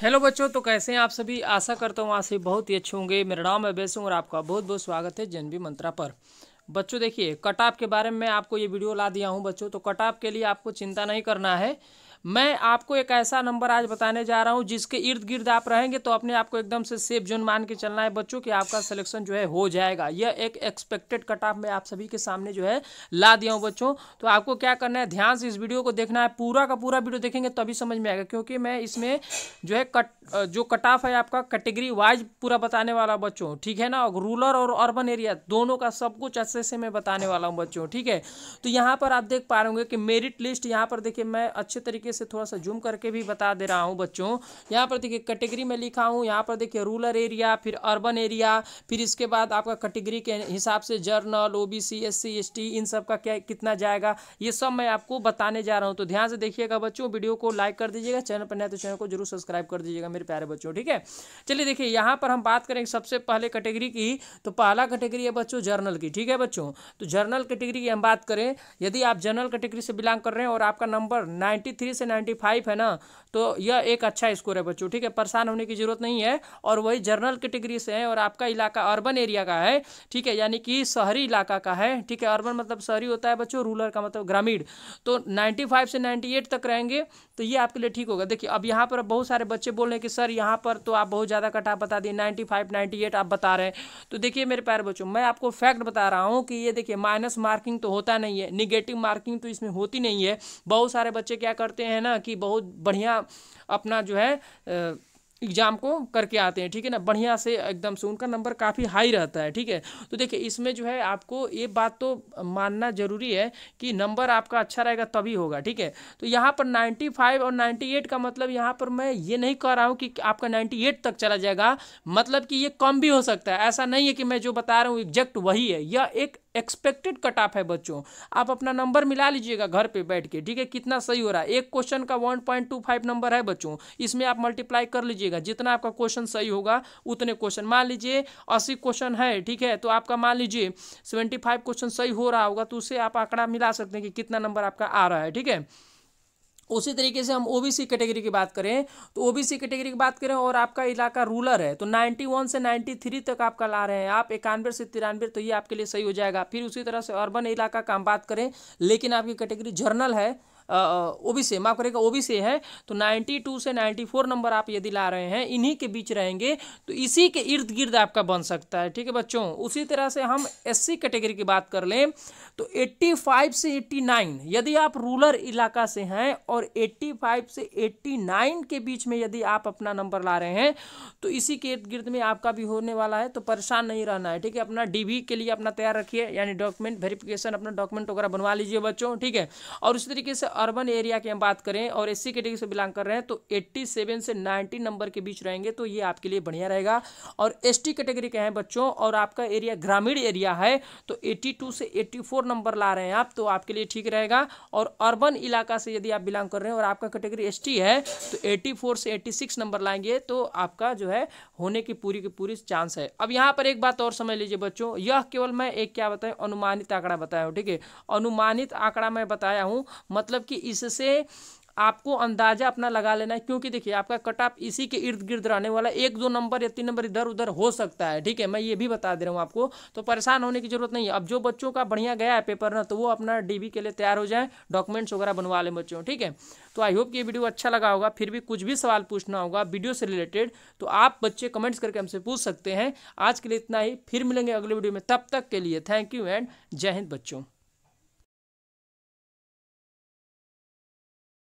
hello बच्चों तो कैसे हैं आप सभी आशा करता हूँ वहाँ से बहुत ही अच्छे होंगे मेरा नाम है बेसुंग और आपका बहुत बहुत स्वागत है जनवी मंत्रा पर बच्चों देखिए कट ऑफ के बारे में आपको ये वीडियो ला दिया हूँ बच्चों तो कट ऑफ के लिए आपको चिंता नहीं करना है मैं आपको एक ऐसा नंबर आज बताने जा रहा हूँ जिसके इर्द गिर्द आप रहेंगे तो अपने आप को एकदम से सेफ जोन मान के चलना है बच्चों कि आपका सिलेक्शन जो है हो जाएगा यह एक एक्सपेक्टेड कट ऑफ मैं आप सभी के सामने जो है ला दिया हूँ बच्चों तो आपको क्या करना है ध्यान से इस वीडियो को देखना है पूरा का पूरा वीडियो देखेंगे तभी समझ में आएगा क्योंकि मैं इसमें जो है कट जो कट ऑफ है आपका कैटेगरी वाइज पूरा बताने वाला बच्चों ठीक है ना रूरल और अर्बन एरिया दोनों का सब कुछ अच्छे से मैं बताने वाला हूँ बच्चों ठीक है तो यहाँ पर आप देख पा रहे होंगे कि मेरिट लिस्ट यहाँ पर देखिए मैं अच्छे तरीके से थोड़ा सा जूम करके भी बता दे रहा हूँ बच्चों यहाँ पर देखिए कैटेगरी में लिखा हूँ यहाँ पर देखिए रूरल एरिया फिर अर्बन एरिया फिर इसके बाद आपका कैटेगरी के हिसाब से general O B C S C S T इन सब का क्या कितना जाएगा ये सब मैं आपको बताने जा रहा हूँ तो ध्यान से देखिएगा बच्चों वीडियो को लाइक कर दीजिएगा चैनल पर नया तो चैनल को जरूर सब्सक्राइब कर दीजिएगा मेरे प्यारे बच्चों ठीक है चलिए देखिए यहाँ पर हम बात करेंगे सबसे पहले कैटेगरी की तो पहला कैटेगरी है बच्चों जर्नल की ठीक है बच्चों तो जर्नल कैटेगरी की हम बात करें यदि आप जर्नल कैटेगरी से बिलोंग कर रहे हैं और आपका नंबर नाइन्टी से से नाइन्टी है ना तो यह एक अच्छा स्कोर है बच्चों ठीक है परेशान होने की जरूरत नहीं है और वही जर्नल कैटेगरी से है और आपका इलाका अर्बन एरिया का है ठीक है यानी कि शहरी इलाका का है ठीक है अर्बन मतलब शहरी होता है बच्चों रूरल का मतलब ग्रामीण तो 95 से 98 तक रहेंगे तो ये आपके लिए ठीक होगा देखिए अब यहाँ पर बहुत सारे बच्चे बोल रहे हैं कि सर यहाँ पर तो आप बहुत ज़्यादा कटा बता दिए नाइन्टी फाइव आप बता रहे हैं तो देखिए मेरे प्यारे बच्चों मैं आपको फैक्ट बता रहा हूँ कि ये देखिए माइनस मार्किंग तो होता नहीं है निगेटिव मार्किंग तो इसमें होती नहीं है बहुत सारे बच्चे क्या करते होते हैं ना कि बहुत बढ़िया अपना जो है एग्ज़ाम को करके आते हैं ठीक है ना बढ़िया से एकदम से उनका नंबर काफ़ी हाई रहता है ठीक है तो देखिए इसमें जो है आपको ये बात तो मानना ज़रूरी है कि नंबर आपका अच्छा रहेगा तभी होगा ठीक है तो यहाँ पर 95 और 98 का मतलब यहाँ पर मैं ये नहीं कह रहा हूँ कि आपका 98 तक चला जाएगा मतलब कि ये कम भी हो सकता है ऐसा नहीं है कि मैं जो बता रहा हूँ एग्जैक्ट वही है यह एक एक्सपेक्टेड कट ऑफ है बच्चों आप अपना नंबर मिला लीजिएगा घर पे बैठ के ठीक है कितना सही हो रहा है एक क्वेश्चन का one point two five number है बच्चों इसमें आप मल्टीप्लाई कर लीजिएगा जितना आपका क्वेश्चन सही होगा उतने क्वेश्चन मान लीजिए अस्सी क्वेश्चन है ठीक है तो आपका मान लीजिए सेवेंटी फाइव क्वेश्चन सही हो रहा होगा तो उसे आप आंकड़ा मिला सकते हैं कि कितना नंबर आपका आ रहा है ठीक है उसी तरीके से हम ओबीसी कैटेगरी की बात करें तो ओबीसी कैटेगरी की बात करें और आपका इलाका रूलर है तो 91 से 93 तक आपका ला रहे हैं आप इक्यानवे से तिरानवे तो ये आपके लिए सही हो जाएगा फिर उसी तरह से अर्बन इलाका का हम बात करें लेकिन आपकी कैटेगरी जर्नल है ओ बी माफ करेगा ओ बी है तो नाइन्टी टू से नाइन्टी फोर नंबर आप यदि ला रहे हैं इन्हीं के बीच रहेंगे तो इसी के इर्द गिर्द आपका बन सकता है ठीक है बच्चों उसी तरह से हम एस सी कैटेगरी की बात कर लें तो एट्टी फाइव से एट्टी नाइन यदि आप रूरल इलाका से हैं और एट्टी फाइव से एट्टी नाइन के बीच में यदि आप अपना नंबर ला रहे हैं तो इसी के इर्द गिर्द में आपका भी होने वाला है तो परेशान नहीं रहना है ठीक है अपना डीवी के लिए अपना तैयार रखिए यानी डॉक्यूमेंट वेरिफिकेशन अपना डॉक्यूमेंट वगैरह बनवा लीजिए बच्चों ठीक है और उसी तरीके से अर्बन एरिया की हम बात करें और एस कैटेगरी से बिलोंग कर रहे हैं तो 87 से 90 नंबर के बीच रहेंगे तो ये आपके लिए बढ़िया रहेगा और एस कैटेगरी के हैं बच्चों और आपका एरिया ग्रामीण एरिया है तो 82 से 84 नंबर ला रहे हैं आप तो आपके लिए ठीक रहेगा और अर्बन इलाका से यदि आप बिलोंग कर रहे हैं और आपका कैटेगरी एस है तो एट्टी से एट्टी नंबर लाएंगे तो आपका जो है होने की पूरी की पूरी चांस है अब यहाँ पर एक बात और समझ लीजिए बच्चों यह केवल मैं एक क्या बताएं अनुमानित आंकड़ा बताया हूँ ठीक है अनुमानित आंकड़ा मैं बताया हूँ मतलब मतलब कि इससे आपको अंदाज़ा अपना लगा लेना है क्योंकि देखिए आपका कट ऑफ इसी के इर्द गिर्द रहने वाला एक दो नंबर या तीन नंबर इधर उधर हो सकता है ठीक है मैं ये भी बता दे रहा हूँ आपको तो परेशान होने की जरूरत नहीं है अब जो बच्चों का बढ़िया गया है पेपर ना तो वो अपना डीबी के लिए तैयार हो जाए डॉक्यूमेंट्स वगैरह बनवा लें बच्चों ठीक है तो आई होप ये वीडियो अच्छा लगा होगा फिर भी कुछ भी सवाल पूछना होगा वीडियो से रिलेटेड तो आप बच्चे कमेंट्स करके हमसे पूछ सकते हैं आज के लिए इतना ही फिर मिलेंगे अगले वीडियो में तब तक के लिए थैंक यू एंड जय हिंद बच्चों